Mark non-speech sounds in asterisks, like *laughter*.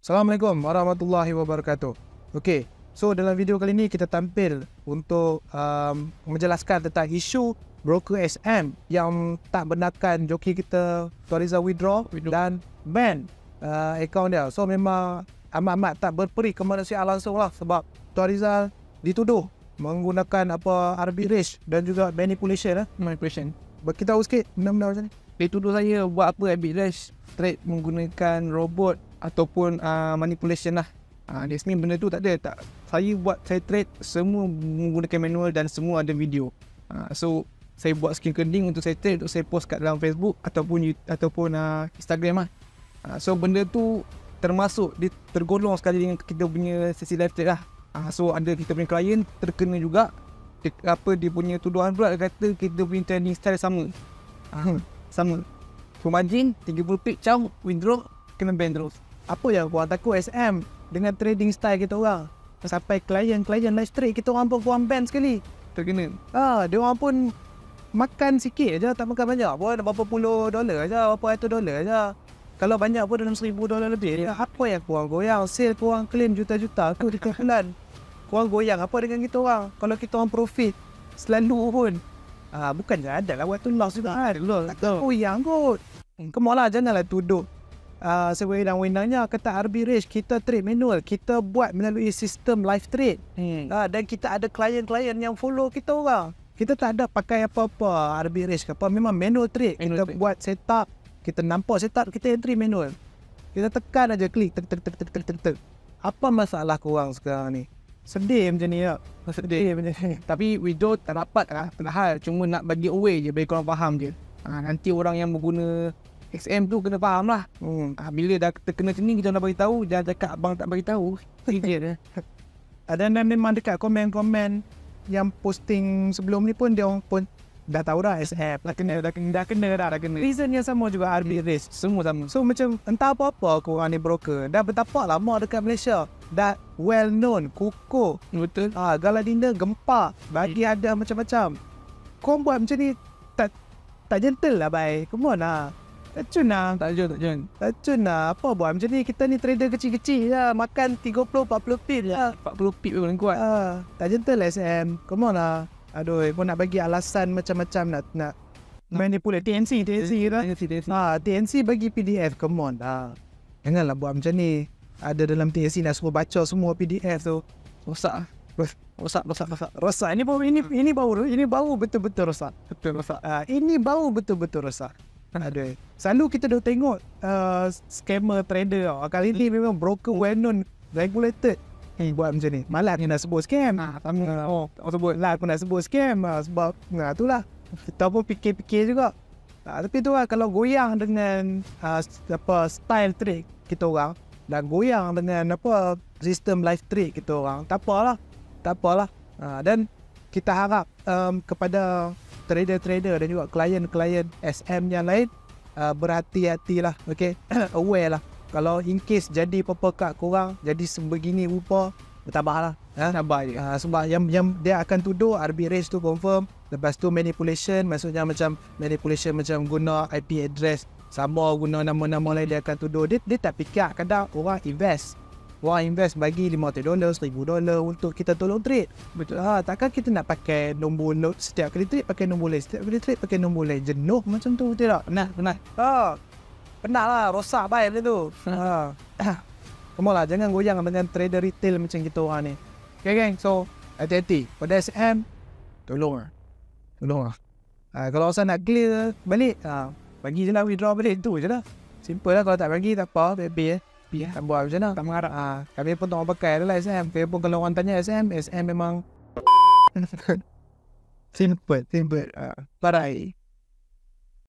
Assalamualaikum warahmatullahi wabarakatuh. Okey, so dalam video kali ini kita tampil untuk um, menjelaskan tentang isu broker SM yang tak benarkan joki kita Toriza withdraw, withdraw dan ban uh, akaun dia. So memang amat-amat tak berperi kemanusiaan langsung lah sebab Toriza dituduh menggunakan apa arbitrage dan juga manipulation lah. Manipulation. Kita tahu sikit benar benda macam ni. Dia saya buat apa arbitrage trade menggunakan robot ataupun uh, manipulation lah uh, that's mean benda tu tak ada tak saya buat saya trade semua menggunakan manual dan semua ada video uh, so saya buat skin kending untuk saya trade untuk saya post kat dalam Facebook ataupun ataupun uh, Instagram lah uh, so benda tu termasuk dia tergolong sekali dengan kita punya sesi live trade lah uh, so ada kita punya klien terkena juga dia, apa dia punya tuduhan pula dia kata kita punya trading style sama uh, sama Pemajin, 30 pip, caw, windrow, kena bandrows apa yang kurang takut SM dengan trading style kita orang sampai klien-klien live trade kita orang pun kurang ban sekali terkena ah, dia orang pun makan sikit aja tak makan banyak pun berapa puluh dolar aja berapa ratus dolar aja kalau banyak pun dalam seribu dolar lebih ya. apa yang kurang goyang sale kurang claim juta-juta aku dekat *laughs* bulan kurang goyang apa dengan kita orang kalau kita orang profit selalu pun ah, bukan je ada lah waktu loss juga kan loss tak goyang kot kemalah hmm, janganlah tuduh uh, ah, sewenang-wenangnya kata RB Rich kita trade manual kita buat melalui sistem live trade hmm. uh, dan kita ada klien-klien yang follow kita orang kita tak ada pakai apa-apa RB Rich, apa memang manual trade manual kita trade. buat setup kita nampak setup kita entry manual kita tekan aja klik tek tek tek tek tek tek apa masalah korang sekarang ni sedih macam ni ya sedih, macam *laughs* ni tapi we do tak dapat lah hal cuma nak bagi away je bagi korang faham je ha, nanti orang yang berguna SM tu kena faham lah hmm. ah, Bila dah terkena macam ni kita nak beritahu Dah cakap abang tak beritahu Sikit *laughs* dia Dan memang dekat komen-komen Yang posting sebelum ni pun Dia orang pun dah tahu dah SM Dah kena dah, dah kena dah, dah kena Reason yang sama juga RB hmm. Race Semua sama So macam entah apa-apa korang ni broker Dah bertapak lama dekat Malaysia Dah well known Kuku Betul ah, Galadina gempa, Bagi hmm. ada macam-macam Kau buat macam ni tak tak gentle lah bye. Come on lah. Tak cun lah Tak cun tak cun Tak cun lah Apa buat macam ni Kita ni trader kecil-kecil lah Makan 30-40 pip lah 40 pip pun boleh kuat ah, Tak gentle lah SM Come on lah Aduh Pun nak bagi alasan macam-macam Nak nak Manipulate TNC TNC TNC, lah. TNC, TNC. Ah, TNC bagi PDF Come on lah Janganlah buat macam ni Ada dalam TNC Nak semua baca semua PDF tu Rosak lah Rosak, rosak, rosak. Rosak. Ini bau, ini, ini bau, ini bau betul-betul rosak. Betul rosak. Uh, ini bau betul-betul rosak ada selalu kita dah tengok uh, scammer trader tau. kali ni hmm. memang broker well known regulated hmm. buat macam ni malas ni nak sebut scam ah, sama uh, oh, oh sebut lah aku nak sebut scam uh, sebab nah, tu lah kita pun fikir-fikir juga uh, tapi tu lah kalau goyang dengan uh, apa style trade kita orang dan goyang dengan apa sistem live trade kita orang tak apalah tak apalah uh, dan kita harap um, kepada trader-trader dan juga klien-klien SM yang lain uh, berhati-hatilah okey *coughs* aware lah kalau in case jadi apa-apa kat korang jadi sebegini rupa bertabahlah ha? sabar je uh, sebab yang yang dia akan tuduh RB range tu confirm lepas tu manipulation maksudnya macam manipulation macam guna IP address sama guna nama-nama lain dia akan tuduh dia, dia tak fikir kadang orang invest Wah invest bagi lima seribu $1,000 untuk kita tolong trade Betul ha, Takkan kita nak pakai nombor note setiap kali trade pakai nombor lain Setiap kali trade pakai nombor lain Jenuh macam tu betul tak? Penat, penat ha, Penat lah, rosak baik macam tu *laughs* ha. Semua *coughs* lah, jangan goyang dengan trader retail macam kita orang ni Okay gang, so hati-hati Pada SM, tolong lah Tolong lah ha, Kalau rasa nak clear balik ha, Bagi je lah withdraw balik, tu je lah Simple lah kalau tak bagi tak apa, baby eh tapi lah. Tak buat macam mana. Tak mengharap. Ha, kami pun tak mau pakai lah SM. Kami pun kalau orang tanya SM, SM memang... *laughs* Simple. Simple. Uh, ah, Parai.